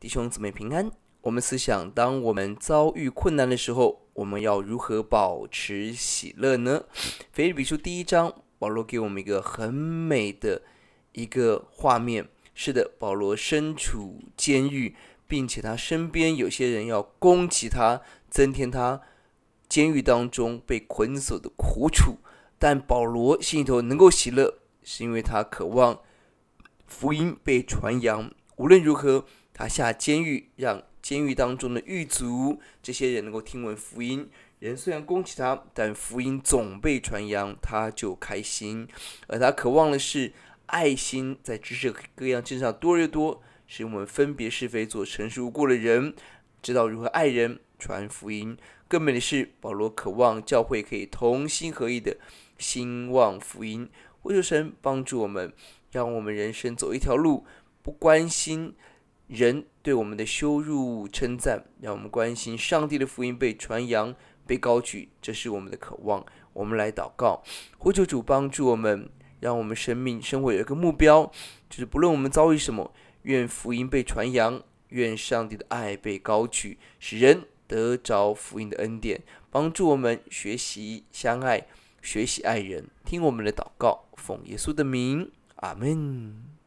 弟兄姊妹平安，我们思想：当我们遭遇困难的时候，我们要如何保持喜乐呢？腓立比书第一章，保罗给我们一个很美的一个画面。是的，保罗身处监狱，并且他身边有些人要攻击他，增添他监狱当中被捆锁的苦楚。但保罗心里头能够喜乐，是因为他渴望福音被传扬。无论如何。他下监狱，让监狱当中的狱卒这些人能够听闻福音。人虽然攻击他，但福音总被传扬，他就开心。而他渴望的是爱心，在知识各样身上多越多，使我们分别是非，做成熟过的人，知道如何爱人、传福音。根本的是，保罗渴望教会可以同心合意的兴旺福音。呼主神帮助我们，让我们人生走一条路，不关心。人对我们的羞辱称赞，让我们关心上帝的福音被传扬、被高举，这是我们的渴望。我们来祷告，呼求主帮助我们，让我们生命生活有一个目标，就是不论我们遭遇什么，愿福音被传扬，愿上帝的爱被高举，使人得着福音的恩典，帮助我们学习相爱、学习爱人。听我们的祷告，奉耶稣的名，阿门。